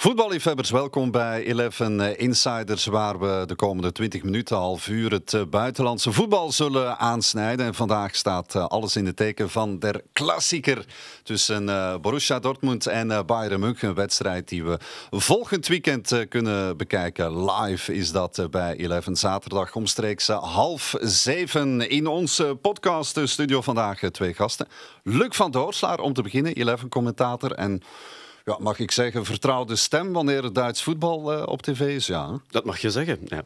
Voetballiefhebbers, welkom bij 11 eh, Insiders, waar we de komende 20 minuten, half uur, het eh, buitenlandse voetbal zullen aansnijden. En vandaag staat eh, alles in de teken van der klassieker tussen Borussia Dortmund en Bayern München. Een wedstrijd die we volgend weekend kunnen bekijken. Live is dat bij 11 zaterdag omstreeks half zeven. In onze podcast studio vandaag twee gasten. Luc van Doorslaar om te beginnen, 11 commentator en ja, mag ik zeggen, vertrouwde stem wanneer het Duits voetbal eh, op tv is. Ja. Dat mag je zeggen. Ja.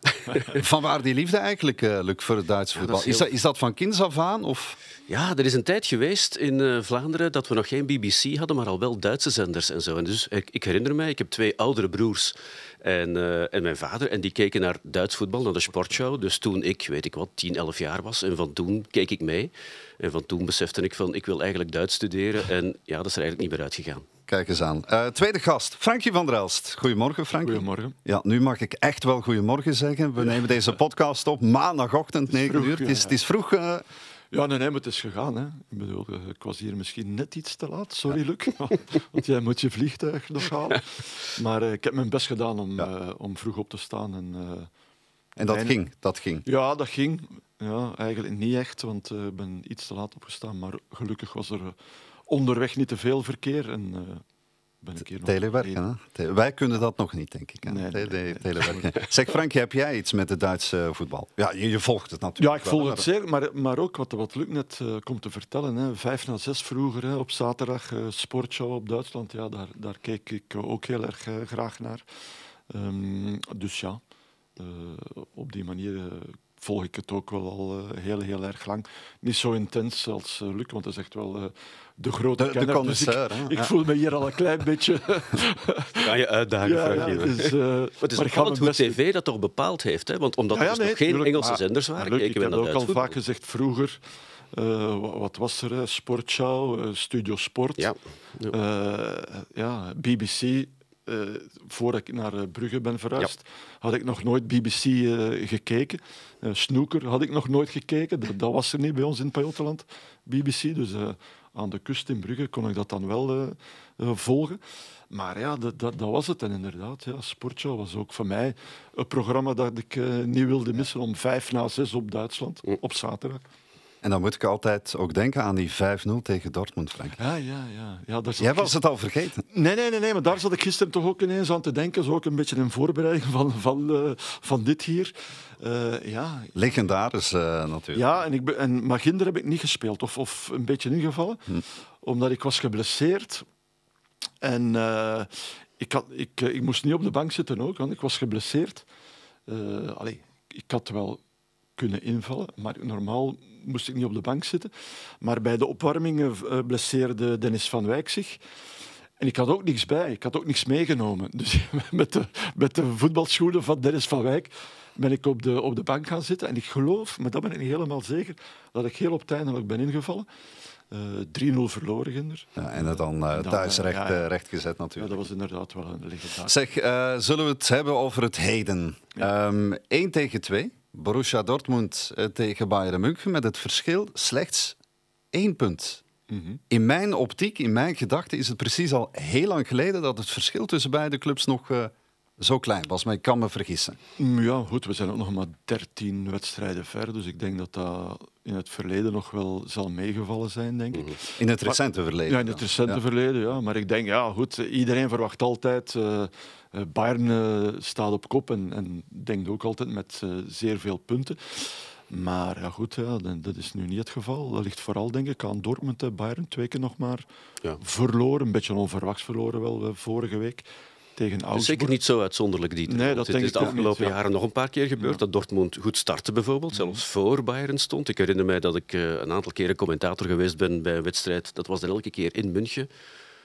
waar die liefde eigenlijk, uh, voor het Duits voetbal? is, dat, is, dat, van kinds af aan? Of? Ja, er is een tijd geweest in eh, Vlaanderen dat we nog geen BBC hadden, maar al wel Duitse zenders en zo. En dus ik, ik herinner mij, ik heb twee oudere broers. En, en, mijn vader. En die keken naar Duits voetbal, naar de sportshow. Dus toen ik, weet ik wat, 10, 11 jaar was. En van toen keek ik mee. En van toen besefte ik van, ik wil eigenlijk Duits studeren. En ja, dat is er eigenlijk niet meer uitgegaan. Kijk eens aan. Eh, tweede gast, Frankie van der Elst. Goedemorgen, Frankie. Goedemorgen. Ja, nu mag ik echt wel goedemorgen zeggen. We nemen deze podcast op maandagochtend, 9 uur. Het, is, het is, vroeg. Eh. Ja, nee, nee, maar het is gegaan. Hè. Ik, bedoel, ik was hier misschien net iets te laat. Sorry, Luc. Want jij moet je vliegtuig nog halen. Maar eh, ik heb mijn best gedaan om, om vroeg op te staan. En, en dat ging? Dat ging? Ja, dat ging. Ja, eigenlijk niet echt, want ik ben iets te laat opgestaan. Maar gelukkig was er onderweg niet te veel verkeer. En, eh, ben ik hier telewerken, Wij kunnen dat nog niet, denk ik. Hè? telewerken. Zeg Frank, heb jij iets met het Duitse voetbal? Ja, je, volgt het natuurlijk. Ja, ik volg het zeer, maar, maar ook wat, wat Luc net eh, komt te vertellen. Hè. Vijf na zes vroeger, hè, op zaterdag, eh, sportshow op Duitsland. Ja, daar, daar keek ik ook heel erg graag naar. Ehm, dus ja, op die manier volg ik het ook wel al eh, heel, heel erg lang. Niet zo intens als eh, Luc, want dat is echt wel eh, de grote de, de dus ik, voel me hier al een klein beetje... Ga je uitdagen, ja, ja, dus, Het is opvallend hoe best... tv dat toch bepaald heeft. Hè? Want omdat er dus nog geen Engelse zenders waren, Luc, keken we Ik heb ook al vaak gezegd vroeger... wat was er? Sportshow, Studio Sport, ja. ja BBC uh, eh, voordat ik naar eh, Brugge ben verhuisd, had ik nog nooit BBC eh, gekeken. Uh, snooker had ik nog nooit gekeken. Dat, was er niet bij ons in het Pajottenland, BBC. Dus aan de kust in Brugge kon ik dat dan wel volgen. Maar ja, dat, dat, dat, was het. En inderdaad, ja, was ook voor mij een programma dat ik niet wilde missen om vijf na zes op Duitsland, op zaterdag. En dan moet ik altijd ook denken aan die 5-0 tegen Dortmund, Frank. Ah, ja, ja, ja. ja Jij was het al vergeten. Nee, nee, nee, nee, maar daar zat ik gisteren toch ook ineens aan te denken. Zo ook een beetje in voorbereiding van, van, eh, van dit hier. Uh, ja. Legendarisch eh, natuurlijk. Ja, en, ik en Maginder heb ik niet gespeeld, of, of een beetje ingevallen, hm. omdat ik was geblesseerd. En ik, had, ik, ik moest niet op de bank zitten ook, want ik was geblesseerd. allee, ik had wel kunnen invallen. Maar normaal moest ik niet op de bank zitten. Maar bij de opwarmingen eh, blesseerde Dennis van Wijk zich. En ik had ook niks bij, ik had ook niks meegenomen. Dus met de, met de voetbalschoenen van Dennis van Wijk ben ik op de, op de bank gaan zitten. En ik geloof, maar dat ben ik niet helemaal zeker, dat ik heel op tijdelijk ben ingevallen. 3-0 eh, verloren, Ginder. Ja, en dat dan uh, thuis recht, ja, recht gezet natuurlijk. dat was inderdaad wel een lichte Zeg, zullen we het hebben over het heden? 1 ehm, tegen 2. Borussia Dortmund eh, tegen Bayern München met het verschil slechts één punt. Mhm. In mijn optiek, in mijn gedachten, is het precies al heel lang geleden dat het verschil tussen beide clubs nog eh, zo klein was. Maar ik kan me vergissen. Mm, ja, goed, we zijn ook nog maar 13 wedstrijden ver. Dus ik denk dat dat in het verleden nog wel zal meegevallen zijn, denk ik. Mhm. In het recente verleden. Ja, in het recente verleden, ja. Maar ik denk, ja, goed, iedereen verwacht altijd. Uh, Bayern eh, staat op kop en, en, denkt ook altijd met zeer veel punten. Maar ja, goed, dat is nu niet het geval. Dat ligt vooral, denk ik, aan Dortmund en Bayern. Twee keer nog maar ja. verloren. Een beetje onverwachts verloren wel vorige week. Dus zeker niet zo uitzonderlijk, die. Nee, Het is de afgelopen jaren nog een paar keer gebeurd. Dat Dortmund goed startte bijvoorbeeld, zelfs mhm. voor Bayern stond. Ik herinner mij dat ik eh, een aantal keren commentator geweest ben bij een wedstrijd. Dat was dan elke keer in München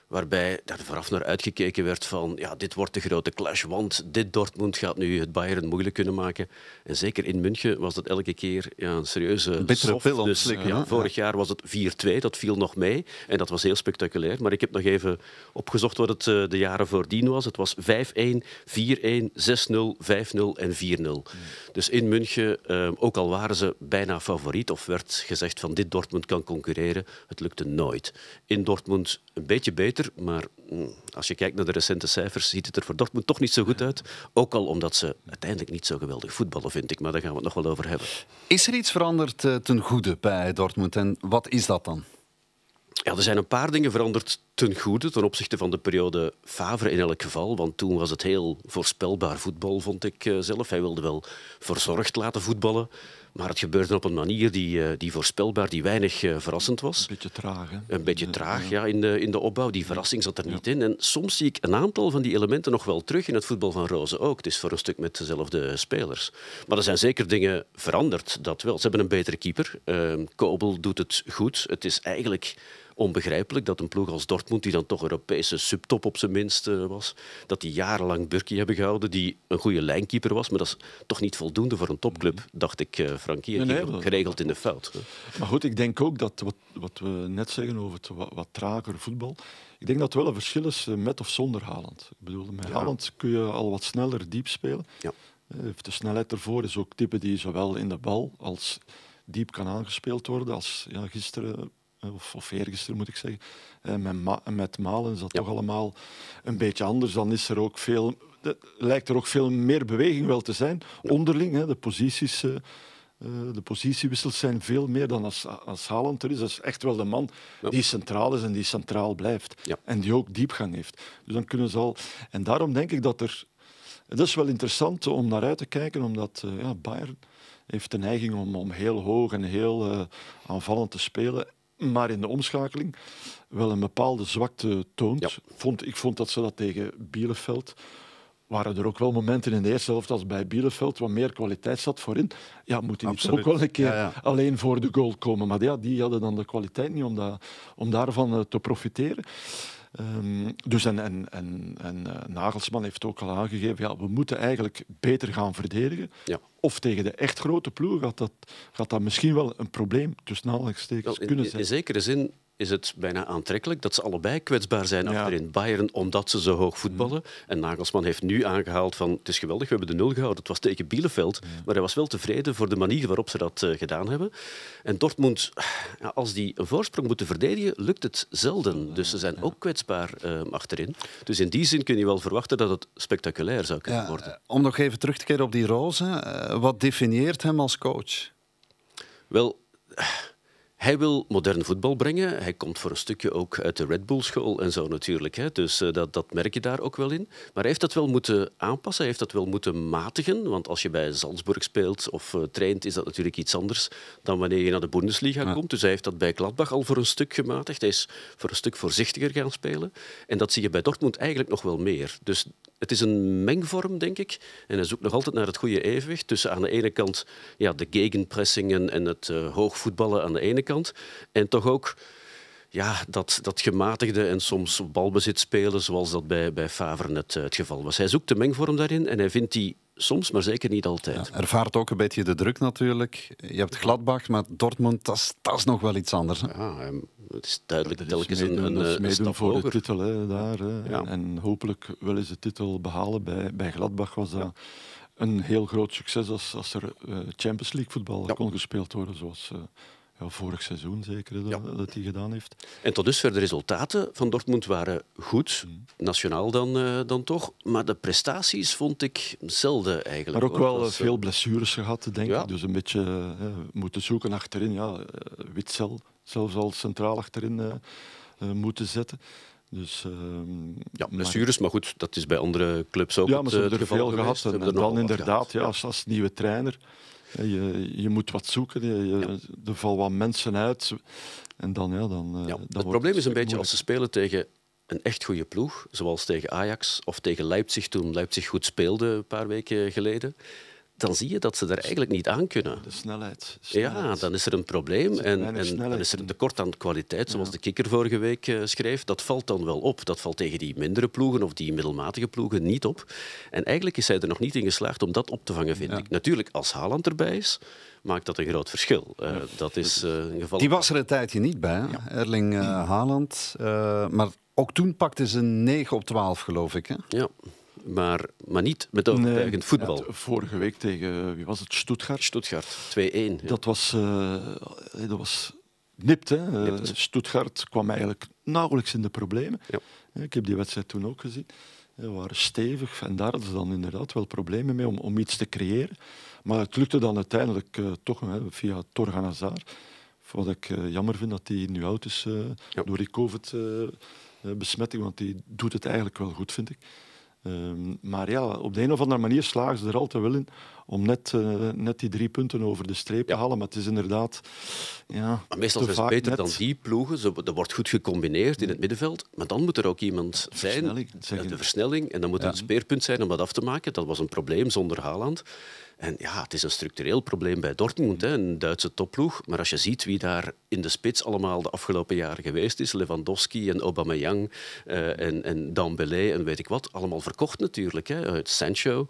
waarbij er vooraf naar uitgekeken werd van ja, dit wordt de grote clash, want dit Dortmund gaat nu het Bayern moeilijk kunnen maken. En zeker in München was dat elke keer een serieuze bittere pil. Dus, ja, vorig jaar was het 4-2, dat viel nog mee en dat was heel spectaculair. Maar ik heb nog even opgezocht wat het eh, de jaren voordien was. Het was 5-1, 4-1, 6-0, 5-0 en 4-0. Hmm. Dus in München, uh, ook al waren ze bijna favoriet of werd gezegd van dit Dortmund kan concurreren, het lukte nooit. In Dortmund een beetje beter, maar mm, als je kijkt naar de recente cijfers, ziet het er voor Dortmund toch niet zo goed uit. Ook al omdat ze uiteindelijk niet zo geweldig voetballen, vind ik. Maar daar gaan we het nog wel over hebben. Is er iets veranderd eh, ten goede bij Dortmund en wat is dat dan? Ja, er zijn een paar dingen veranderd ten goede ten opzichte van de periode Favre in elk geval. Want toen was het heel voorspelbaar voetbal, vond ik eh, zelf. Hij wilde wel verzorgd laten voetballen. Maar het gebeurde op een manier die, eh, die voorspelbaar, die weinig eh, verrassend was. Een beetje traag, Een beetje traag, ja, in de, in de opbouw. Die verrassing zat er niet in. En soms zie ik een aantal van die elementen nog wel terug in het voetbal van Rozen ook. Het is voor een stuk met dezelfde spelers. Maar er zijn zeker dingen veranderd, dat wel. Ze hebben een betere keeper. Uh, Kobel doet het goed. Het is eigenlijk onbegrijpelijk dat een ploeg als Dortmund, die dan toch Europese subtop op zijn minst eh, was, dat die jarenlang Burki hebben gehouden, die een goede lijnkeeper was. Maar dat is toch niet voldoende voor een topclub, dacht ik, eh, Frankie. Nee, nee, geregeld in de fout. Maar goed, ik denk ook dat wat, wat we net zeggen over het wat, trager voetbal, ik denk dat het wel een verschil is eh, met of zonder Haaland. Ik bedoel, met Haaland kun je al wat sneller diep spelen. Ja. De snelheid ervoor is ook type die zowel in de bal als diep kan aangespeeld worden. Als ja, gisteren of, of moet ik zeggen, eh, met, met Malen is dat toch allemaal een beetje anders. Dan is er ook veel, lijkt er ook veel meer beweging wel te zijn. Onderling, hè, de posities... Eh, eh, de positiewissels zijn veel meer dan als, als Haaland er is. Dat is echt wel de man die centraal is en die centraal blijft. En die ook diepgang heeft. Dus dan kunnen ze al... En daarom denk ik dat er... Het is wel interessant om naar uit te kijken, omdat uh, ja, Bayern heeft de neiging om, om heel hoog en heel aanvallend te spelen maar in de omschakeling wel een bepaalde zwakte toont. Vond, ik vond dat ze dat tegen Bielefeld waren er ook wel momenten in de eerste helft als bij Bielefeld wat meer kwaliteit zat voorin. Ja, moet hij ook wel een keer alleen voor de goal komen. Maar ja, die hadden dan de kwaliteit niet om, da om daarvan eh, te profiteren. Ehm, dus en, en, en, en uh, Nagelsman heeft ook al aangegeven, ja, we moeten eigenlijk beter gaan verdedigen. Ja. Of tegen de echt grote ploeg gaat dat, gaat dat misschien wel een probleem tussen aanhalingstekens kunnen zijn. in zekere zin is het bijna aantrekkelijk dat ze allebei kwetsbaar zijn ja. achterin. Bayern omdat ze zo hoog voetballen. Mm. En Nagelsman heeft nu aangehaald van het is geweldig, we hebben de nul gehouden. Het was tegen Bielefeld, mm. maar hij was wel tevreden voor de manier waarop ze dat eh, gedaan hebben. En Dortmund, als die een voorsprong moeten verdedigen, lukt het zelden. Dus ze zijn ook kwetsbaar ehm, achterin. Dus in die zin kun je wel verwachten dat het spectaculair zou kunnen ja, worden. Eh, om nog even terug te keren op die roze. Eh, wat definieert hem als coach? Wel hij wil modern voetbal brengen. Hij komt voor een stukje ook uit de Red Bull-school en zo natuurlijk. Hè. Dus eh, dat, dat merk je daar ook wel in. Maar hij heeft dat wel moeten aanpassen, hij heeft dat wel moeten matigen. Want als je bij Salzburg speelt of eh, traint, is dat natuurlijk iets anders dan wanneer je naar de Bundesliga komt. Dus hij heeft dat bij Gladbach al voor een stuk gematigd. Hij is voor een stuk voorzichtiger gaan spelen. En dat zie je bij Dortmund eigenlijk nog wel meer. Dus het is een mengvorm, denk ik. En hij zoekt nog altijd naar het goede evenwicht tussen aan de ene kant ja, de gegenpressing en, het hoog eh, hoogvoetballen aan de ene kant. En toch ook ja, dat, dat gematigde en soms balbezit spelen, zoals dat bij, bij Favre net eh, het geval was. Hij zoekt de mengvorm daarin en hij vindt die Soms, maar zeker niet altijd. ervaart ook een beetje de druk natuurlijk. Je hebt Gladbach, maar Dortmund, dat is nog wel iets anders. Ja, het is duidelijk dat telkens is eh, een, een, een stap voor de titel hè, daar. Ja. En hopelijk wel eens de titel behalen. Bij, bij Gladbach was dat een heel groot succes als, als er eh, Champions League voetbal kon gespeeld worden, zoals... Eh, ja, vorig seizoen zeker dat, dat hij gedaan heeft. En tot dusver de resultaten van Dortmund waren goed, mm. nationaal dan, eh, dan toch, maar de prestaties vond ik zelden eigenlijk. Maar ook wel eh, veel eh, blessures gehad, denk ik. Dus een beetje moeten zoeken achterin. Ja, Witzel zelfs al centraal achterin moeten zetten. Dus, ehm, ja, blessures, maar, goed, dat is bij andere clubs ook ja, ze het, hebben er veel gehad. En, en dan inderdaad, ja, als, als nieuwe trainer je, je moet wat zoeken, je, ja. er vallen wat mensen uit. En dan, ja, dan, eh, het probleem is een beetje als ze spelen tegen een echt goede ploeg, zoals tegen Ajax of tegen Leipzig toen Leipzig goed speelde een paar weken geleden dan zie je dat ze daar eigenlijk niet aan kunnen. De snelheid. Ja, dan is er een probleem en, en dan is er tekort aan kwaliteit, zoals de kikker vorige week eh, schreef. Dat valt dan wel op. Dat valt tegen die mindere ploegen of die middelmatige ploegen niet op. En eigenlijk is hij er nog niet in geslaagd om dat op te vangen, vind ik. Natuurlijk, als Haaland erbij is, maakt dat een groot verschil. Eh, dat is uh, een geval... Die was er een tijdje niet bij, Erling Haaland. maar ook toen pakte ze 9 op 12, geloof ik. Hè? Ja maar, maar niet met overtuigend voetbal. Vorige week tegen, wie was het, Stuttgart? Stuttgart, 2-1. Dat was... Eh, dat was nipt. Hè. Eh, Stuttgart kwam eigenlijk nauwelijks in de problemen. Ja. Eh, ik heb die wedstrijd toen ook gezien. We waren stevig en daar hadden ze dan inderdaad wel problemen mee om, om iets te creëren. Maar het lukte dan uiteindelijk toch hè, via Torgan Hazard. Wat ik jammer vind dat hij nu oud is door die COVID-besmetting, want die doet het eigenlijk wel goed, vind ik. Ehm, maar ja, op de een of andere manier slagen ze er altijd wel in om net, eh, net die drie punten over de streep te halen. Maar het is inderdaad. Ja, maar meestal is het beter dan die ploegen. Ze, er wordt goed gecombineerd in het middenveld. Maar dan moet er ook iemand zijn. de versnelling. En dan moet het speerpunt zijn om dat af te maken. Dat was een probleem zonder Haaland. En ja, het is een structureel probleem bij Dortmund, hè, een Duitse topploeg. Maar als je ziet wie daar in de spits allemaal de afgelopen jaren geweest is, Lewandowski en Aubameyang uh, en, en en weet ik wat, allemaal verkocht natuurlijk. Hè. Uit Sancho,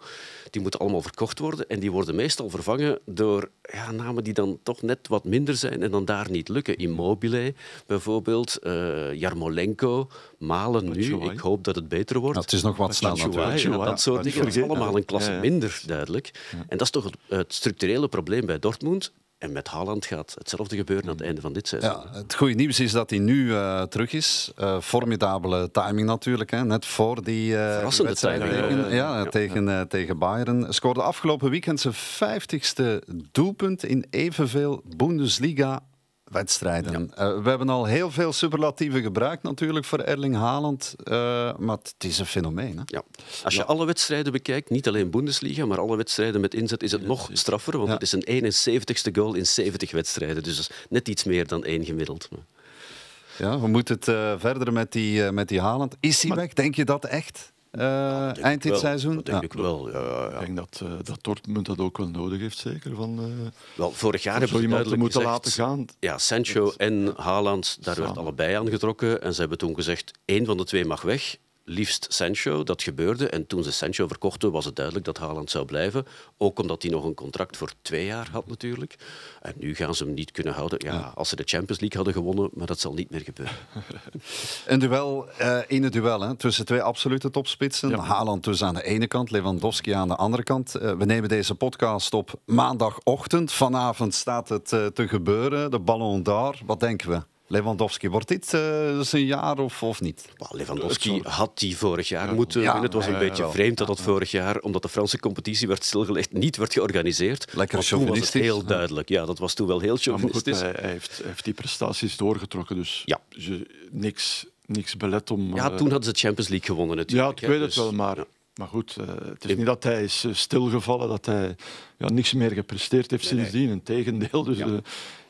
die moeten allemaal verkocht worden. En die worden meestal vervangen door ja, namen die dan toch net wat minder zijn en dan daar niet lukken. Immobile bijvoorbeeld, eh, Jarmolenko, Malen nu. Ik hoop dat het beter wordt. Nou, het is nog wat snel natuurlijk. Dat soort dingen. Het is allemaal een klasse minder, duidelijk. En dat is toch het, structurele probleem bij Dortmund. En met Haaland gaat hetzelfde gebeuren aan het einde van dit seizoen. Ja, het goede nieuws is dat hij nu eh, terug is. Eh, formidabele timing natuurlijk. Hè. Net voor die uh, wedstrijd tegen, ja, Tegen, tegen Bayern. Scoorde afgelopen weekend zijn 50ste doelpunt in evenveel Bundesliga wedstrijden. Eh, we hebben al heel veel superlatieven gebruikt natuurlijk voor Erling Haaland, eh, maar het is een fenomeen. Hè? Ja. Als je alle wedstrijden bekijkt, niet alleen Bundesliga, maar alle wedstrijden met inzet, is het nog straffer, want het is een 71ste goal in 70 wedstrijden. Dus net iets meer dan één gemiddeld. Ja, we moeten het eh, verder met die, met die Haaland. Is hij weg? Denk je dat echt? Eh, eind dit seizoen? Dat denk ik wel. Ik denk dat, eh, dat Dortmund dat ook wel nodig heeft, zeker. Van, eh, wel, vorig jaar hebben ze iemand moeten gezegd, laten gaan. Ja, Sancho en Haaland, daar Samen. werd allebei aan getrokken. En ze hebben toen gezegd, één van de twee mag weg liefst Sancho. Dat gebeurde. En toen ze Sancho verkochten, was het duidelijk dat Haaland zou blijven. Ook omdat hij nog een contract voor twee jaar had, natuurlijk. En nu gaan ze hem niet kunnen houden. Ja, als ze de Champions League hadden gewonnen, maar dat zal niet meer gebeuren. een duel, uh, in het duel hè, tussen twee absolute topspitsen. Haaland dus aan de ene kant, Lewandowski aan de andere kant. Eh, we nemen deze podcast op maandagochtend. Vanavond staat het eh, te gebeuren, de Ballon d'Or. Wat denken we? Lewandowski, wordt dit eh, zijn jaar of, of niet? Well, Lewandowski had die vorig jaar ja, moeten ja, Het was een beetje vreemd dat dat vorig jaar, omdat de Franse competitie werd stilgelegd, niet werd georganiseerd. Lekker was heel duidelijk. Ja, dat was toen wel heel chauvinistisch. Hij, heeft, heeft die prestaties doorgetrokken, dus ja. niks, niks belet om... Ja, eh, toen hadden ze de Champions League gewonnen natuurlijk. Ja, ik weet het dus- wel, maar... Maar goed, eh, het is niet dat hij is eh, stilgevallen, dat hij ja, niks meer gepresteerd heeft nee, sindsdien. Integendeel, dus eh,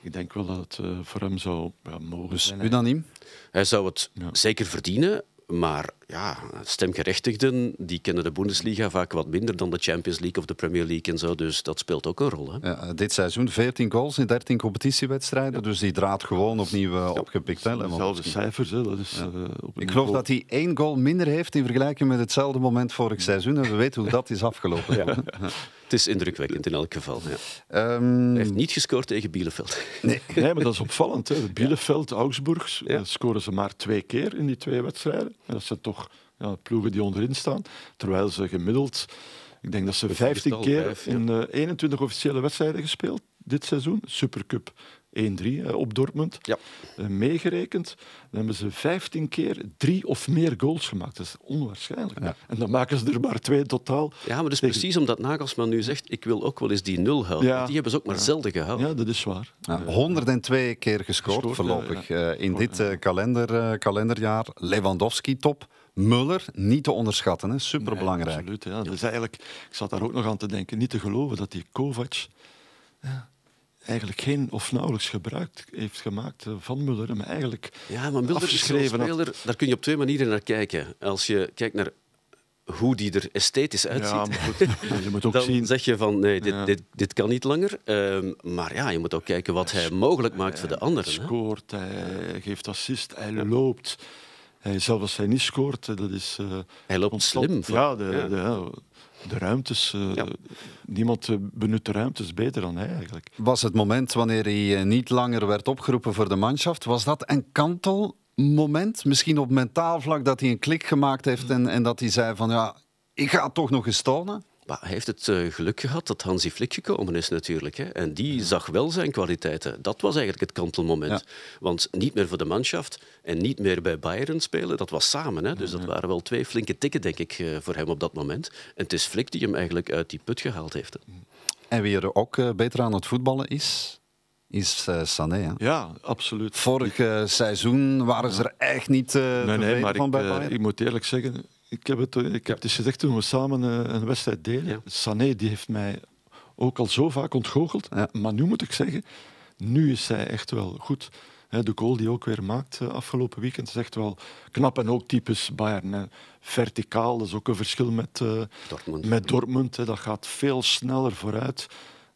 ik denk wel dat het voor hem zou ja, mogen zijn. Unaniem? Hij zou het zeker verdienen, maar ja, stemgerechtigden die kennen de Bundesliga vaak wat minder dan de Champions League of de Premier League en zo. Dus dat speelt ook een rol. Hè? Ja, dit seizoen 14 goals in 13 competitiewedstrijden. Dus die draad gewoon opnieuw eh, ja. opgepikt. Hè, Dezelfde cijfers. Hè. Dat is, eh, op Ik geloof dat hij één goal minder heeft in vergelijking met hetzelfde moment vorig seizoen. En we weten hoe dat is afgelopen. Het is indrukwekkend in elk geval. Ehm, hij heeft niet gescoord tegen Bielefeld. Nee, nee maar dat is opvallend. Hè. Bielefeld, Augsburg, eh, scoren ze maar twee keer in die twee wedstrijden. En dat zijn toch ploegen die onderin staan. Terwijl ze gemiddeld, ik denk dat ze 15 keer in 21 eh, officiële wedstrijden gespeeld dit seizoen. Supercup 1-3 eh, op Dortmund. Ja. Eh, meegerekend, dan hebben ze 15 keer drie of meer goals gemaakt. Dat is onwaarschijnlijk. En dan maken ze er maar twee totaal. Ja, maar dus precies omdat Nagelsman nu zegt: ik wil ook wel eens die nul houden. Die hebben ze ook maar zelden gehouden. Ja, dat is waar. 102 keer gescoord, voorlopig in dit kalender, kalenderjaar. Lewandowski top. Muller, niet te onderschatten, hè? superbelangrijk. Nee, absoluut, ja. Dus eigenlijk, ik zat daar ook nog aan te denken, niet te geloven dat die Kovac ja, eigenlijk geen of nauwelijks gebruik heeft gemaakt eh, van Muller. Maar eigenlijk ja, maar Muller is een speler, daar kun je op twee manieren naar kijken. Als je kijkt naar hoe die er esthetisch uitziet, ja, goed, je moet ook dan zeg je van nee, dit, dit, dit kan niet langer. Ehm, maar ja, je moet ook kijken wat hij, mogelijk maakt voor de anderen. Hij scoort, hij geeft assist, hij loopt. Eh, zelfs als hij niet scoort, eh, dat is... Eh, hij loopt ontstaan. Ja, de, De, de ruimtes. Niemand benut de ruimtes beter dan hij eigenlijk. Was het moment wanneer hij niet langer werd opgeroepen voor de manschaft, was dat een kantelmoment? Misschien op mentaal vlak dat hij een klik gemaakt heeft en, en dat hij zei van ja, ik ga toch nog eens tonen? Maar hij heeft het eh, geluk gehad dat Hansi Flick gekomen is natuurlijk. Hè. En die zag wel zijn kwaliteiten. Dat was eigenlijk het kantelmoment. Want niet meer voor de manschaft en niet meer bij Bayern spelen, dat was samen. Hè. Dus dat waren wel twee flinke tikken, denk ik, eh, voor hem op dat moment. En het is Flick die hem eigenlijk uit die put gehaald heeft. En wie er ook eh, beter aan het voetballen is, is Sané. Hè? Ja, absoluut. Vorig seizoen waren ze er echt niet nee, nee, maar van bij Bayern. ik moet eerlijk zeggen, ik heb het, ik heb dus gezegd toen we samen eh, een wedstrijd deden. Sané die heeft mij ook al zo vaak ontgoocheld. Maar nu moet ik zeggen, nu is zij echt wel goed. De goal die ook weer maakt eh, afgelopen weekend is echt wel knap. En ook typisch Bayern. Verticaal, dat is ook een verschil met eh, Met Dortmund dat gaat veel sneller vooruit.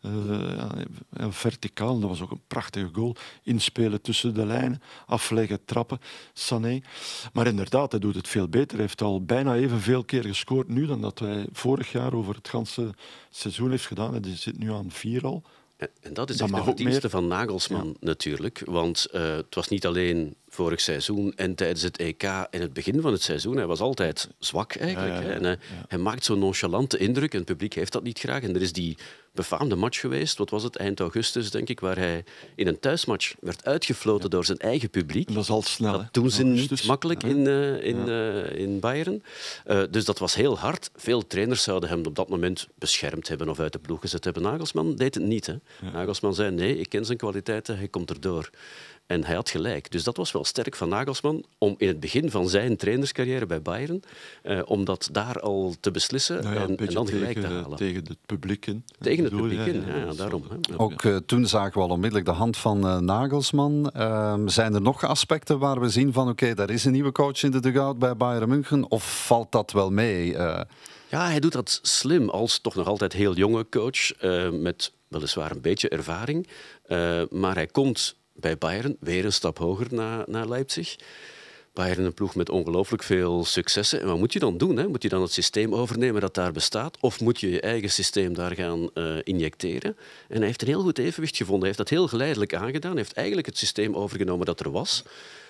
Eh, verticaal, dat was ook een prachtige goal. Inspelen tussen de lijnen, afleggen, trappen, Sané. Maar inderdaad, hij doet het veel beter. Hij heeft al bijna evenveel keer gescoord nu dan dat hij vorig jaar over het ganse seizoen heeft gedaan. Hij zit nu aan vier al. En dat is echt de verdienste van Nagelsman natuurlijk. Want eh, het was niet alleen vorig seizoen en tijdens het EK en het begin van het seizoen. Hij was altijd zwak eigenlijk. en eh, hij, maakt zo'n nonchalante indruk en het publiek heeft dat niet graag. En er is die befaamde match geweest. Wat was het? Eind augustus, denk ik, waar hij in een thuismatch werd uitgefloten door zijn eigen publiek. dat was al snel. Toen doen ze niet makkelijk in, uh, in, eh, in Bayern. Eh, dus dat was heel hard. Veel trainers zouden hem op dat moment beschermd hebben of uit de ploeg gezet hebben. Nagelsman deed het niet. Hè? Nagelsman zei: nee, ik ken zijn kwaliteiten, hij komt erdoor. En hij had gelijk. Dus dat was wel sterk van Nagelsman om in het begin van zijn trainerscarrière bij Bayern, eh, om dat daar al te beslissen nou en, en, dan gelijk tegen, te halen. Tegen het publiek in. Tegen het publiek in, ja, daarom. Hè. Ook eh, toen zagen we al onmiddellijk de hand van eh, Nagelsman. Ehm, zijn er nog aspecten waar we zien van, oké, daar is een nieuwe coach in de dugout bij Bayern München, of valt dat wel mee? Eh? Ja, hij doet dat slim als toch nog altijd heel jonge coach, met weliswaar een beetje ervaring, maar hij komt bij Bayern. Weer een stap hoger naar, naar Leipzig. Bayern een ploeg met ongelooflijk veel successen. En wat moet je dan doen? Hè? Moet je dan het systeem overnemen dat daar bestaat? Of moet je je eigen systeem daar gaan eh, injecteren? En hij heeft een heel goed evenwicht gevonden. Hij heeft dat heel geleidelijk aangedaan. Hij heeft eigenlijk het systeem overgenomen dat er was.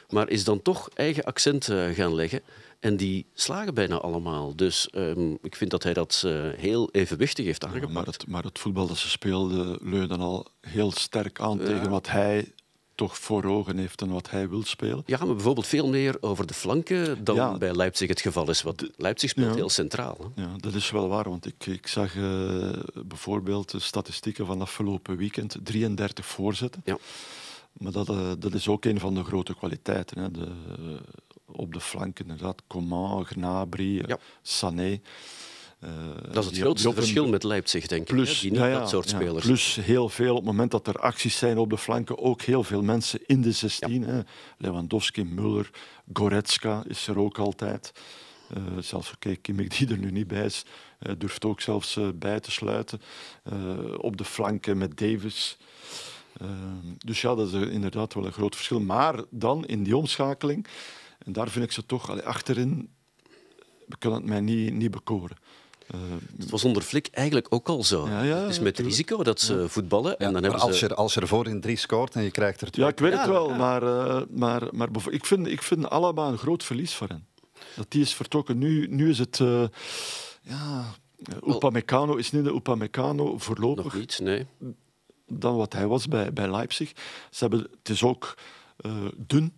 Maar is dan toch eigen accent eh, gaan leggen. En die slagen bijna allemaal. Dus ehm, ik vind dat hij dat eh, heel evenwichtig heeft aangepakt. maar, het, maar, het, voetbal dat ze speelden leunde al heel sterk aan tegen wat hij toch voor ogen heeft en wat hij wil spelen. Ja, maar bijvoorbeeld veel meer over de flanken dan bij Leipzig het geval is. Want Leipzig speelt heel centraal. Hè? Ja, dat is wel waar, want ik, ik zag eh, bijvoorbeeld de statistieken van afgelopen weekend. 33 voorzetten. Ja. Maar dat, eh, dat is ook een van de grote kwaliteiten. Hè. De, op de flanken inderdaad. Coman, Gnabry, ja. Sané. Eh, dat is het grootste verschil met Leipzig, denk ik. Plus, die dat soort spelers. plus heel veel, op het moment dat er acties zijn op de flanken, ook heel veel mensen in de 16. Lewandowski, Muller, Goretzka is er ook altijd. Eh, zelfs oké, okay, die er nu niet bij is, uh, durft ook zelfs uh, bij te sluiten. op de flanken met Davis. dus ja, dat is inderdaad wel een groot verschil. Maar dan in die omschakeling, en daar vind ik ze toch allee, achterin, we kunnen het mij niet, niet bekoren. Eh, het was onder Flik eigenlijk ook al zo. Ja, ja, dus met risico dat ze voetballen. En dan hebben als, je, als je er in drie scoort en je krijgt er twee. Ja, ik weet het wel. Eh, maar, maar, maar ik, vind, ik vind Alaba een groot verlies voor hen. Dat die is vertrokken. Nu, nu is het... Uh, ja, Upamecano is niet de Upamecano voorlopig. Nog niet, nee. Dan wat hij was bij, bij Leipzig. Ze hebben, het is ook dun.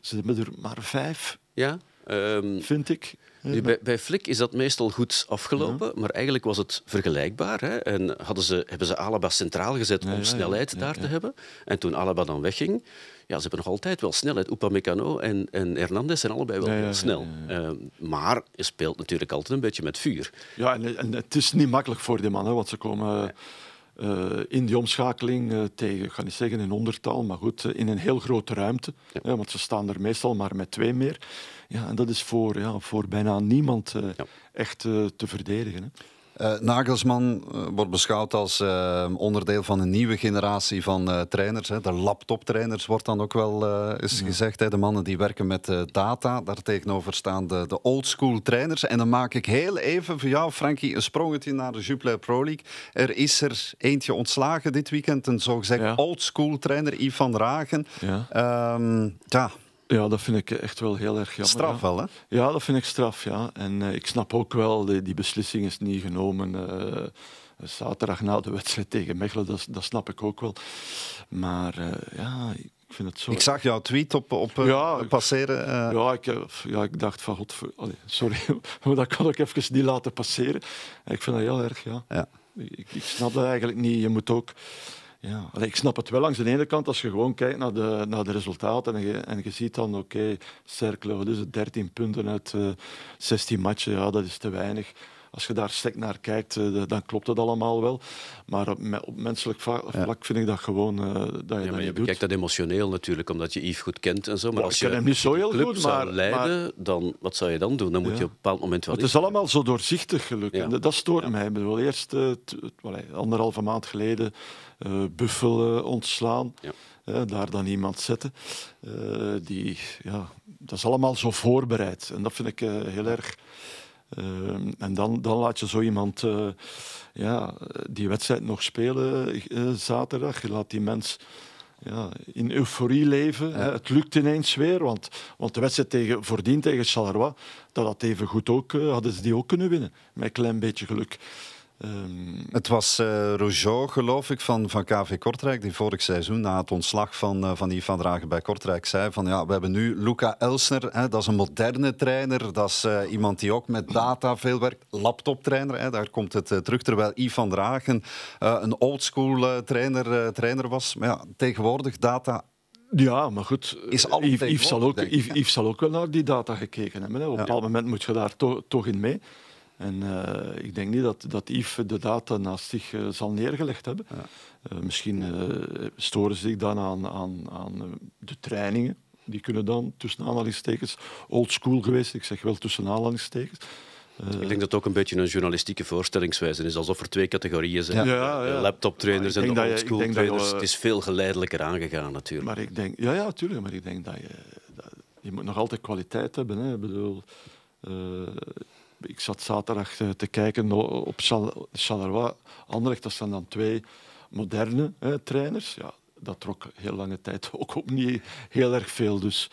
Ze hebben er maar vijf. Ja? Ehm, Vind ik. Bij, bij, Flick is dat meestal goed afgelopen, maar eigenlijk was het vergelijkbaar. Hè? En hadden ze, hebben ze Alaba centraal gezet om snelheid daar te hebben. En toen Alaba dan wegging, ja, ze hebben nog altijd wel snelheid. Upamecano en, en Hernandez zijn allebei wel heel snel. Ehm, maar je speelt natuurlijk altijd een beetje met vuur. Ja, en, het is niet makkelijk voor die mannen, want ze komen... Eh, in die omschakeling eh, tegen, ik ga niet zeggen in honderdtal, maar goed, eh, in een heel grote ruimte. want ze staan er meestal maar met twee meer. Ja, en dat is voor, ja, voor bijna niemand eh, echt eh, te verdedigen. Hè. Eh, Nagelsman wordt beschouwd als onderdeel van een nieuwe generatie van trainers. Hè. De laptoptrainers wordt dan ook wel eens gezegd. Hè. De mannen die werken met data. Daartegenover staan de, de school trainers. En dan maak ik heel even voor jou, Frankie, een sprongetje naar de Jupiler Pro League. Er is er eentje ontslagen dit weekend. Een zogezegd old oldschool trainer, Ivan Ragen. ja ehm, ja, dat vind ik echt wel heel erg jammer. Straf wel, hè? Ja, dat vind ik straf, ja. En eh, ik snap ook wel, die, beslissing is niet genomen eh, zaterdag na de wedstrijd tegen Mechelen. Dat, snap ik ook wel. Maar eh, ja... Ik, vind het zo... ik zag jouw tweet op, op passeren. Ja, ik, ja, ik dacht van god, sorry, maar dat kan ik even niet laten passeren. Ik vind dat heel erg, ja. ja. Ik, ik snap dat eigenlijk niet. Je moet ook, ja. ik snap het wel langs de ene kant, als je gewoon kijkt naar de, naar de resultaten en je, en je ziet dan, oké, okay, Cercle, wat is 13 punten uit 16 eh, matchen, ja, dat is te weinig als je daar sterk naar kijkt, eh, dan klopt het allemaal wel. Maar op menselijk vlak vind ik dat gewoon eh, dat je ja, maar je bekijkt dat emotioneel natuurlijk, omdat je Yves goed kent en zo. Maar als je hem niet zo heel goed, maar, leiden, maar... dan, wat zou je dan doen? Dan moet je op een bepaald moment wel... Het is allemaal zo doorzichtig gelukkig. Dat stoort mij. Ik bedoel, eerst uh, anderhalve maand geleden Buffel ontslaan. daar dan iemand zetten. die, ja, dat is allemaal zo voorbereid. En dat vind ik heel erg... Eh, en dan, dan laat je zo iemand eh, ja, die wedstrijd nog spelen eh, zaterdag. Je laat die mens ja, in euforie leven. Hè. Het lukt ineens weer, want, want de wedstrijd tegen, voordien tegen Charleroi, dat had even goed ook, hadden ze die ook kunnen winnen. Met een klein beetje geluk. Ehm, het was uh, Rougeau, geloof ik, van, van KV Kortrijk, die vorig seizoen na het ontslag van, uh, van die Van Dragen bij Kortrijk zei van ja, we hebben nu Luca Elsner, hè, dat is een moderne trainer, dat is eh, iemand die ook met data veel werkt, laptoptrainer, hè, daar komt het terug, terwijl Yves Van Dragen een oldschool trainer, trainer was. Maar ja, tegenwoordig data ja, maar goed, is Yves, zal ook, Yves, zal ook wel naar die data gekeken hebben. Hè. Op een bepaald moment moet je daar toch in mee. En eh, ik denk niet dat, dat Yves de data naast zich eh, zal neergelegd hebben. Eh, misschien storen ze zich dan aan, aan, aan de trainingen. Die kunnen dan tussen aanhalingstekens old school geweest, ik zeg wel tussen aanhalingstekens. Ik denk dat het ook een beetje een journalistieke voorstellingswijze is, alsof er twee categorieën zijn. Ja, ja. Laptoptrainers en de oldschool trainers. het is veel geleidelijker aangegaan natuurlijk. Maar ik denk, ja, ja, tuurlijk, maar ik denk dat je... je moet nog altijd kwaliteit hebben. Hè. Ik bedoel, ik zat zaterdag eh, te kijken op Charleroi, Anderlecht, dat zijn dan twee moderne trainers. Ja, dat trok heel lange tijd ook op niet heel erg veel. Dus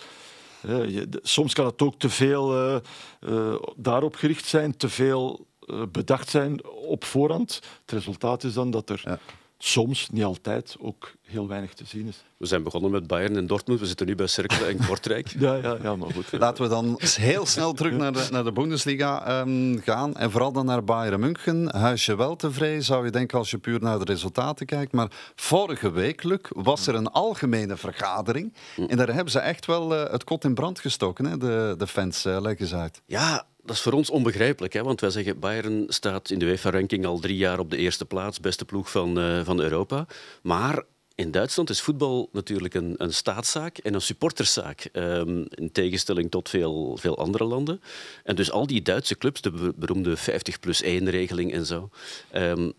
hè, soms kan het ook te veel eh, eh, daarop gericht zijn, te veel bedacht zijn op voorhand. Het resultaat is dan dat er soms, niet altijd, ook heel weinig te zien is. We zijn begonnen met Bayern en Dortmund, we zitten nu bij Cercle en Kortrijk. ja, ja, ja, maar goed. Laten we dan heel snel terug naar de, naar de Bundesliga ehm, gaan en vooral dan naar Bayern München. Huisje wel tevreden, zou je denken als je puur naar de resultaten kijkt. Maar vorige week, Luc, was er een algemene vergadering hm. en daar hebben ze echt wel eh, het kot in brand gestoken, hè, de, de fans. Uh, eens uit. Ja, dat is voor ons onbegrijpelijk, hè? want wij zeggen Bayern staat in de UEFA-ranking al drie jaar op de eerste plaats, beste ploeg van, eh, van Europa. Maar in Duitsland is voetbal natuurlijk een, een staatszaak en een supporterszaak. Ehm, in tegenstelling tot veel, veel andere landen. En dus al die Duitse clubs, de beroemde 50 plus 1 regeling en zo. Ehm,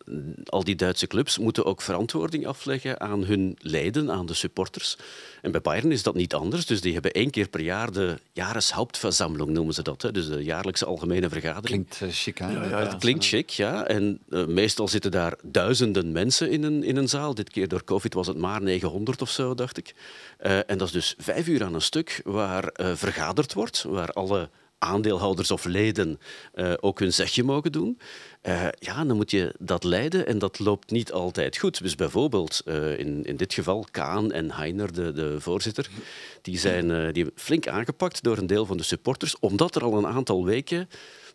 al die Duitse clubs moeten ook verantwoording afleggen aan hun leden, aan de supporters. En bij Bayern is dat niet anders. Dus die hebben één keer per jaar de jaarshauptverzameling, noemen ze dat. Hè? Dus de jaarlijkse algemene vergadering. Klinkt eh, chic, hè? Ja, klinkt chic, ja. En eh, meestal zitten daar duizenden mensen in een, in een zaal. Dit keer door COVID was maar 900 of zo, dacht ik. Eh, en dat is dus vijf uur aan een stuk waar eh, vergaderd wordt, waar alle aandeelhouders of leden eh, ook hun zegje mogen doen. ja, dan moet je dat leiden en dat loopt niet altijd goed. Dus bijvoorbeeld in, in dit geval Kaan en Heiner, de, de voorzitter, die zijn die flink aangepakt door een deel van de supporters, omdat er al een aantal weken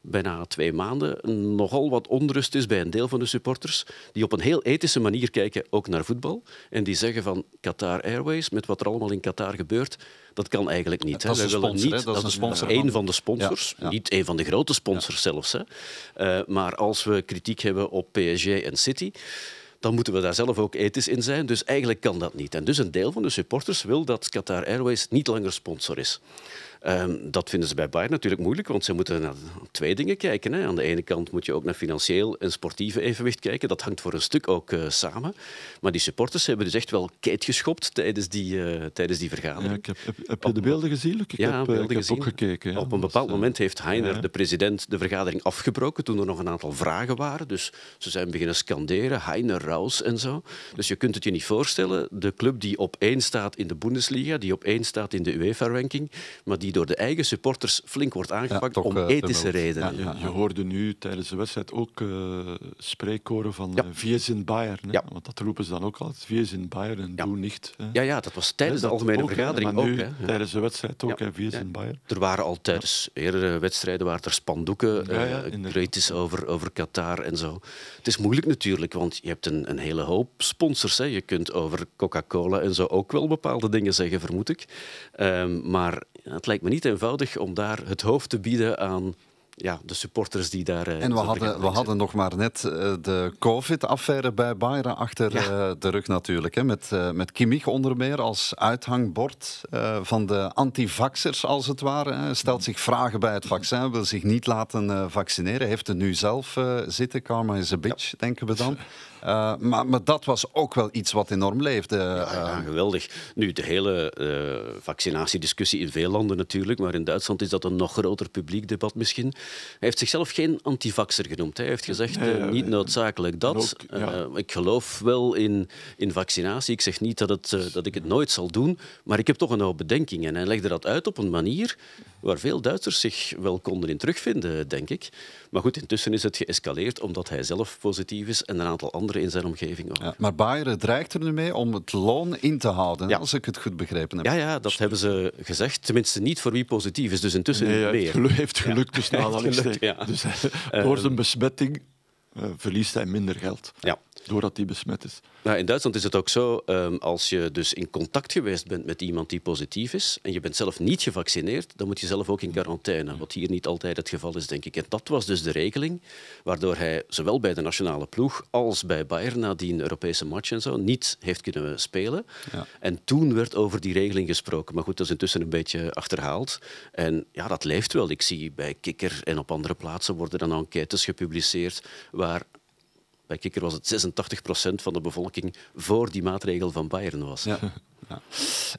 bijna twee maanden nogal wat onrust is bij een deel van de supporters, die op een heel ethische manier kijken ook naar voetbal. En die zeggen van Qatar Airways, met wat er allemaal in Qatar gebeurt, dat kan eigenlijk niet. Dat is, een sponsor, niet, dat is een Een van de sponsors, niet een van de grote sponsors zelfs. Hè. Eh, maar als we kritiek hebben op PSG en City dan moeten we daar zelf ook ethisch in zijn. Dus eigenlijk kan dat niet. En dus een deel van de supporters wil dat Qatar Airways niet langer sponsor is. Ehm, dat vinden ze bij Bayern natuurlijk moeilijk, want ze moeten naar twee dingen kijken. Hè. Aan de ene kant moet je ook naar financieel en sportieve evenwicht kijken. Dat hangt voor een stuk ook eh, samen. Maar die supporters hebben dus echt wel keet geschopt tijdens die, eh, tijdens die vergadering. Ja, ik heb, heb, je de beelden gezien? Ik ja, heb, eh, beelden gezien. heb ook gekeken. Op een bepaald dus, moment heeft Heiner, de president, de vergadering afgebroken toen er nog een aantal vragen waren. Dus ze zijn beginnen scanderen, Heiner, Raus en zo. Dus je kunt het je niet voorstellen. De club die op één staat in de Bundesliga, die op één staat in de UEFA-ranking, maar die door de eigen supporters flink wordt aangepakt om eh, ethische redenen. je, hoorde nu tijdens de wedstrijd ook uh, spreekkoren van ja. Eh, Vies in Bayern. Want dat roepen ze dan ook altijd. Vies in Bayern en doe niet. Ja, ja, dat was tijdens de algemene vergadering ook. Hè? Tijdens de wedstrijd ook. Ja. Vies in Bayern. Er waren al tijdens eerdere wedstrijden waar er spandoeken kritisch over, over Qatar en zo. Het is moeilijk natuurlijk, want je hebt een, een hele hoop sponsors. Hè. Je kunt over Coca-Cola en zo ook wel bepaalde dingen zeggen, vermoed ik. Ehm, maar het lijkt me niet eenvoudig om daar het hoofd te bieden aan ja, de supporters die daar. Eh, en we hadden, we hadden nog maar net eh, de COVID-affaire bij Bayern achter eh, de rug, natuurlijk. Hè, met, met Kimmich onder meer als uithangbord van de antivaxers, als het ware. stelt zich vragen bij het vaccin, wil zich niet laten vaccineren. Heeft er nu zelf zitten, Karma is a bitch, denken we dan. Eh, maar, dat was ook wel iets wat enorm leefde. Eh. geweldig. Nu, de hele eh, vaccinatiediscussie in veel landen natuurlijk, maar in Duitsland is dat een nog groter publiek debat misschien. Hij heeft zichzelf geen antivaxer genoemd. Hij heeft gezegd, niet noodzakelijk dat. ik geloof wel in, in vaccinatie. Ik zeg niet dat, het, dat ik het nooit zal doen, maar ik heb toch een hoop bedenkingen. En hij legde dat uit op een manier waar veel Duitsers zich wel konden in terugvinden, denk ik. Maar goed, intussen is het geëscaleerd omdat hij zelf positief is en een aantal anderen in zijn omgeving ook. maar Bayern dreigt er nu mee om het loon in te houden, als ik het goed begrepen heb. Ja, ja, dat hebben ze gezegd. Tenminste, niet voor wie positief is, dus intussen nee, meer. Gelu heeft gelukt, Dus, dus eh, eh, door zijn besmetting eh, verliest hij minder geld. Ja doordat die besmet is. Nou, in Duitsland is het ook zo, ehm, als je dus in contact geweest bent met iemand die positief is en je bent zelf niet gevaccineerd, dan moet je zelf ook in quarantaine, wat hier niet altijd het geval is, denk ik. En dat was dus de regeling waardoor hij zowel bij de nationale ploeg als bij Bayern nadien Europese match en zo niet heeft kunnen spelen. Ja. En toen werd over die regeling gesproken. Maar goed, dat is intussen een beetje achterhaald. En ja, dat leeft wel. Ik zie bij Kikker en op andere plaatsen worden dan enquêtes gepubliceerd waar bij Kikker was het 86% van de bevolking voor die maatregel van Bayern was. Ja.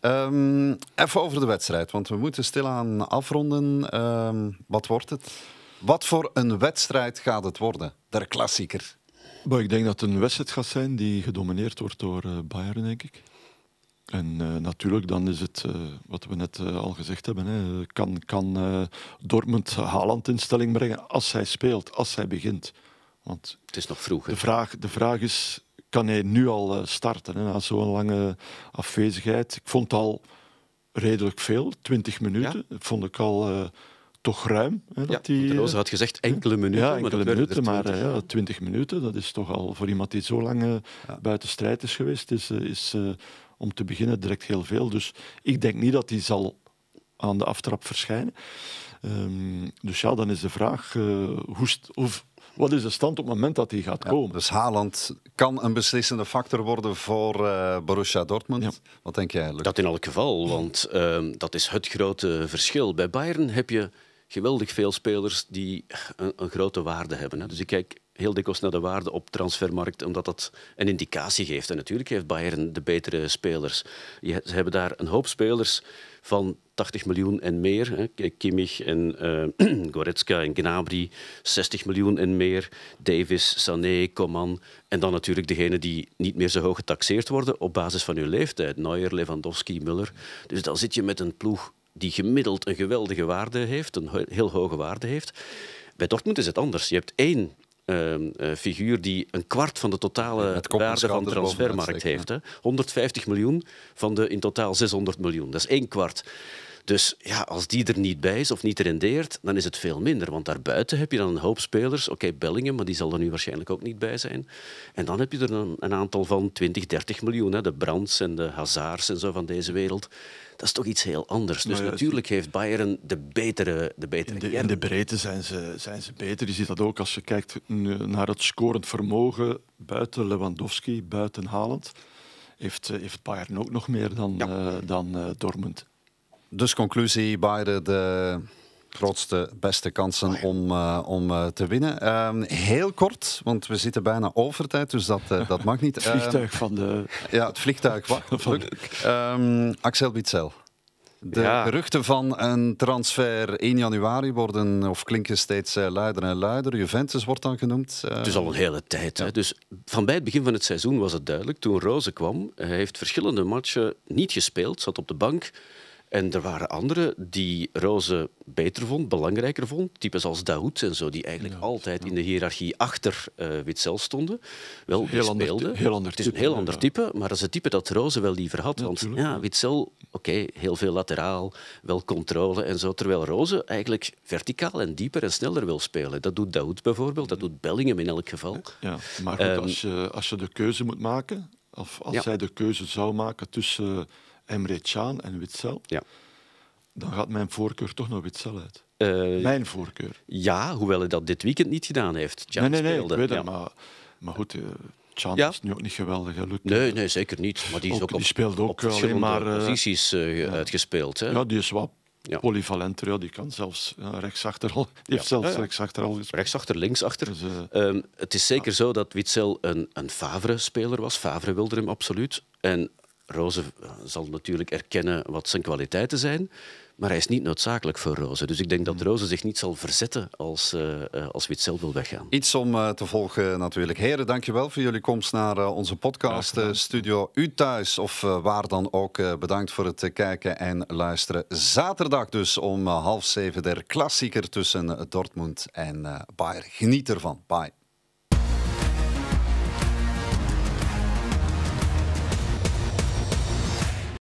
Ehm, even over de wedstrijd, want we moeten stilaan afronden. Ehm, wat wordt het? Wat voor een wedstrijd gaat het worden? de klassieker. Maar ik denk dat het een wedstrijd gaat zijn die gedomineerd wordt door eh, Bayern, denk ik. En eh, natuurlijk, dan is het, eh, wat we net al gezegd hebben, hè, kan, kan Dortmund Haaland in stelling brengen als hij speelt, als hij begint. Want het is nog vroeg. De vraag, de vraag is, kan hij nu al eh, starten hè, na zo'n lange afwezigheid? Ik vond al redelijk veel, 20 minuten. Dat vond ik al eh, toch ruim. Hè, dat ja, de Roze had gezegd enkele minuten. Ja, enkele maar minuten, maar 20. Eh, ja, 20 minuten, dat is toch al voor iemand die zo lang buiten strijd is geweest, is, is om te beginnen direct heel veel. Dus ik denk niet dat hij zal aan de aftrap verschijnen. Ehm, dus ja, dan is de vraag, hoe, wat is de stand op het moment dat die gaat komen? Dus Haaland kan een beslissende factor worden voor eh, Borussia Dortmund. Wat denk jij? Luc? Dat in elk geval, want ehm, dat is het grote verschil. Bij Bayern heb je geweldig veel spelers die een, een grote waarde hebben. Hè. Dus ik kijk heel dikwijls naar de waarde op transfermarkt, omdat dat een indicatie geeft. En natuurlijk heeft Bayern de betere spelers. Je, ze hebben daar een hoop spelers van 80 miljoen en meer. Hè. Kimmich en uh, Goretzka en Gnabry 60 miljoen en meer. Davis, Sané, Coman. En dan natuurlijk degenen die niet meer zo hoog getaxeerd worden op basis van hun leeftijd. Neuer, Lewandowski, Muller. Dus dan zit je met een ploeg die gemiddeld een geweldige waarde heeft, een heel hoge waarde heeft. Bij Dortmund is het anders. Je hebt één Ehm, eh, figuur die een kwart van de totale waarde van de transfermarkt heeft. Hè. 150 miljoen van de in totaal 600 miljoen. Dat is één kwart. Dus ja, als die er niet bij is of niet rendeert, dan is het veel minder. Want daarbuiten heb je dan een hoop spelers. Oké, okay, Bellingen, maar die zal er nu waarschijnlijk ook niet bij zijn. En dan heb je er een, aantal van 20, 30 miljoen. Hè, de Brands en de Hazards en zo van deze wereld dat is toch iets heel anders. Dus natuurlijk heeft Bayern de betere, de betere in de, de, breedte zijn ze, zijn ze beter. Je ziet dat ook als je kijkt naar het scorend vermogen buiten Lewandowski, buiten Haaland. Heeft, eh, heeft Bayern ook nog meer dan, ja. Eh, dan eh, Dortmund. Dus conclusie, Bayern de grootste, beste kansen oh om, eh, om eh, te winnen. Ehm, heel kort, want we zitten bijna over tijd, dus dat, eh, dat mag niet. het vliegtuig ehm, van de... Ja, het vliegtuig. van ehm, Axel Witsel. De geruchten van een transfer 1 januari worden of klinken steeds luider en luider. Juventus wordt dan genoemd. Uh... Het is al een hele tijd. Hè? Dus van bij het begin van het seizoen was het duidelijk. Toen Roze kwam, hij heeft verschillende matchen niet gespeeld, zat op de bank. En er waren anderen die Roze beter vond, belangrijker vond. Types als Daoud en zo, die eigenlijk altijd in de hiërarchie achter eh, Witzel stonden. Wel, heel ander, heel ander Het is een heel ander type, maar dat is het type dat Roze wel liever had. want ja, Witzel, oké, heel veel lateraal, wel controle en zo. Terwijl Roze eigenlijk verticaal en dieper en sneller wil spelen. Dat doet Daoud bijvoorbeeld, dat doet Bellingham in elk geval. Ja, maar ehm, als, je, als je de keuze moet maken, of als hij de keuze zou maken tussen Emre Can en Witzel, ja. dan gaat mijn voorkeur toch naar Witzel uit. Eh, mijn voorkeur. Ja, hoewel hij dat dit weekend niet gedaan heeft. speelde. nee, nee, nee, ik weet dat, maar, maar goed... Uh, eh, Chan is nu ook niet geweldig Nee, nee, zeker niet. Maar die, is ook, ook op, verschillende eh, posities uitgespeeld. Hè? Ja, die is wat polyvalenter. die kan zelfs rechtsachter al. Die heeft zelfs rechtsachter al gespeeld. Rechtsachter, linksachter. Dus, ehm, het is zeker zo dat Witzel een, een Favre-speler was. Favre wilde hem absoluut. En Roze eh, zal natuurlijk erkennen wat zijn kwaliteiten zijn, maar hij is niet noodzakelijk voor Roze. Dus ik denk dat hmm. Roze zich niet zal verzetten als, uh, als Witzel wil weggaan. Iets om te volgen natuurlijk. Heren, dankjewel voor jullie komst naar onze podcast. studio U thuis of waar dan ook. bedankt voor het kijken en luisteren. Zaterdag dus om half zeven der klassieker tussen Dortmund en Bayern. Geniet ervan. Bye.